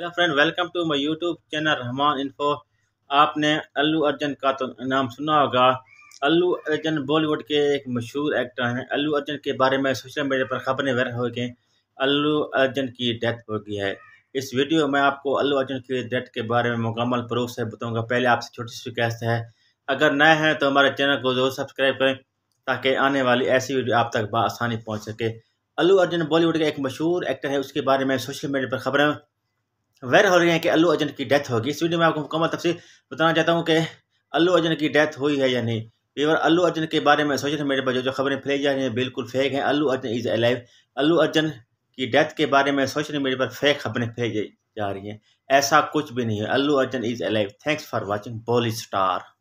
hello friend welcome to my YouTube channel Rahman info आपने अल्लू अर्जुन का तो नाम सुना होगा अल्लू अर्जुन बॉलीवुड के एक मशहूर एक्टर हैं अल्लू अर्जुन के बारे में सोशल मीडिया पर खबरें वायरल हो गई अल्लू अर्जुन की डेथ हो गई है इस वीडियो में आपको अल्लू अर्जुन की डेथ के बारे में मुकम्मल प्रूफ से बताऊँगा पहले आपसे छोटी सी रिक्वेस्ट है अगर नए हैं तो हमारे चैनल को जरूर सब्सक्राइब करें ताकि आने वाली ऐसी वीडियो आप तक बसानी पहुँच सके अल्लू अर्जुन बॉलीवुड का एक मशहूर एक्टर है उसके बारे में सोशल मीडिया पर खबरें वेर हो रही है कि अल्लू अर्जन की डेथ होगी इस वीडियो में आपको मुकम्मल तफसी बताना चाहता हूँ कि अल्लू अर्जन की डेथ हुई है या नहीं पेवर अल्लू अर्जुन के बारे में सोशल मीडिया पर जो जो खबरें फैलाई जा रही हैं बिल्कुल फेक हैं अल्लू अर्जन इज़ अलाइव अल्लू अर्जन की डेथ के बारे में सोशल मीडिया पर फेक खबरें फैलाई जा रही हैं ऐसा कुछ भी नहीं है Allu Arjun is alive thanks for watching Bolly star